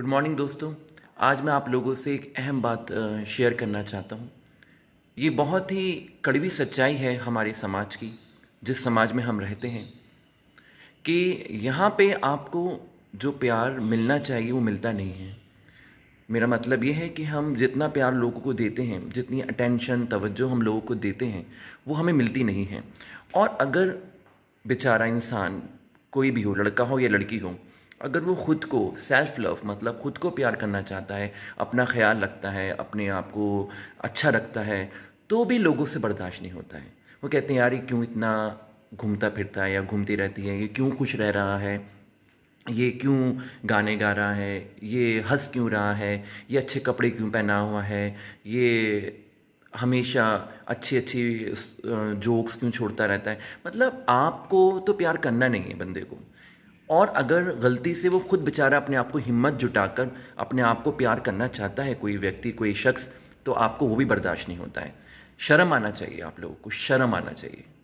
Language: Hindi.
गुड मॉर्निंग दोस्तों आज मैं आप लोगों से एक अहम बात शेयर करना चाहता हूँ ये बहुत ही कड़वी सच्चाई है हमारे समाज की जिस समाज में हम रहते हैं कि यहाँ पे आपको जो प्यार मिलना चाहिए वो मिलता नहीं है मेरा मतलब ये है कि हम जितना प्यार लोगों को देते हैं जितनी अटेंशन तवज्जो हम लोगों को देते हैं वो हमें मिलती नहीं है और अगर बेचारा इंसान कोई भी हो लड़का हो या लड़की हो अगर वो ख़ुद को सेल्फ लव मतलब ख़ुद को प्यार करना चाहता है अपना ख्याल रखता है अपने आप को अच्छा रखता है तो भी लोगों से बर्दाश्त नहीं होता है वो कहते हैं यार ये क्यों इतना घूमता फिरता है या घूमती रहती है ये क्यों खुश रह रहा है ये क्यों गाने गा रहा है ये हंस क्यों रहा है ये अच्छे कपड़े क्यों पहना हुआ है ये हमेशा अच्छी अच्छी जोक्स क्यों छोड़ता रहता है मतलब आपको तो प्यार करना नहीं है बंदे को और अगर गलती से वो खुद बेचारा अपने आप को हिम्मत जुटाकर अपने आप को प्यार करना चाहता है कोई व्यक्ति कोई शख्स तो आपको वो भी बर्दाश्त नहीं होता है शर्म आना चाहिए आप लोगों को शर्म आना चाहिए